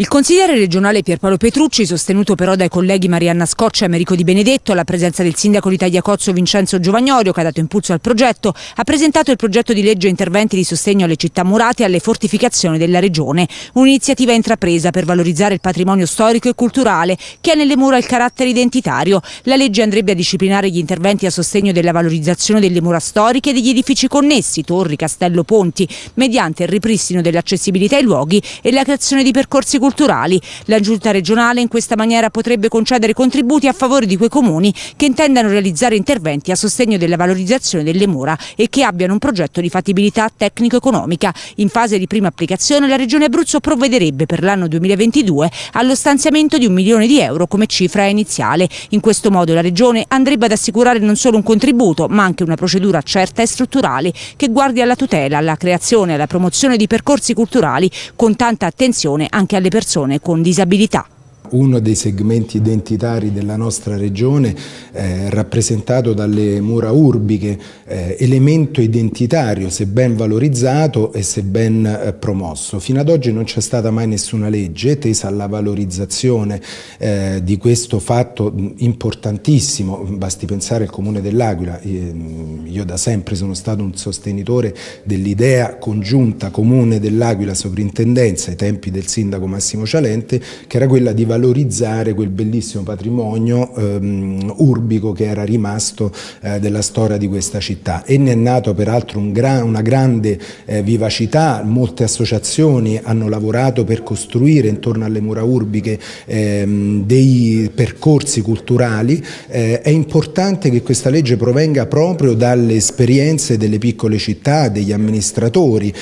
Il consigliere regionale Pierpaolo Petrucci, sostenuto però dai colleghi Marianna Scoccia e Americo Di Benedetto, alla presenza del sindaco di Tagliacozzo Vincenzo Giovagnorio, che ha dato impulso al progetto, ha presentato il progetto di legge interventi di sostegno alle città murate e alle fortificazioni della regione, un'iniziativa intrapresa per valorizzare il patrimonio storico e culturale che ha nelle mura il carattere identitario. La legge andrebbe a disciplinare gli interventi a sostegno della valorizzazione delle mura storiche e degli edifici connessi, torri, castello, ponti, mediante il ripristino dell'accessibilità ai luoghi e la creazione di percorsi culturali culturali. La giunta regionale in questa maniera potrebbe concedere contributi a favore di quei comuni che intendano realizzare interventi a sostegno della valorizzazione delle mura e che abbiano un progetto di fattibilità tecnico-economica. In fase di prima applicazione la Regione Abruzzo provvederebbe per l'anno 2022 allo stanziamento di un milione di euro come cifra iniziale. In questo modo la Regione andrebbe ad assicurare non solo un contributo ma anche una procedura certa e strutturale che guardi alla tutela, alla creazione e alla promozione di percorsi culturali con tanta attenzione anche alle persone persone con disabilità. Uno dei segmenti identitari della nostra regione eh, rappresentato dalle mura urbiche, eh, elemento identitario se ben valorizzato e se ben eh, promosso. Fino ad oggi non c'è stata mai nessuna legge tesa alla valorizzazione eh, di questo fatto mm, importantissimo, basti pensare al Comune dell'Aquila, mm, io da sempre sono stato un sostenitore dell'idea congiunta Comune dell'Aquila, Sovrintendenza, ai tempi del sindaco Massimo Cialente, che era quella di valorizzare valorizzare quel bellissimo patrimonio ehm, urbico che era rimasto eh, della storia di questa città e ne è nato peraltro un gra una grande eh, vivacità, molte associazioni hanno lavorato per costruire intorno alle mura urbiche ehm, dei percorsi culturali, eh, è importante che questa legge provenga proprio dalle esperienze delle piccole città, degli amministratori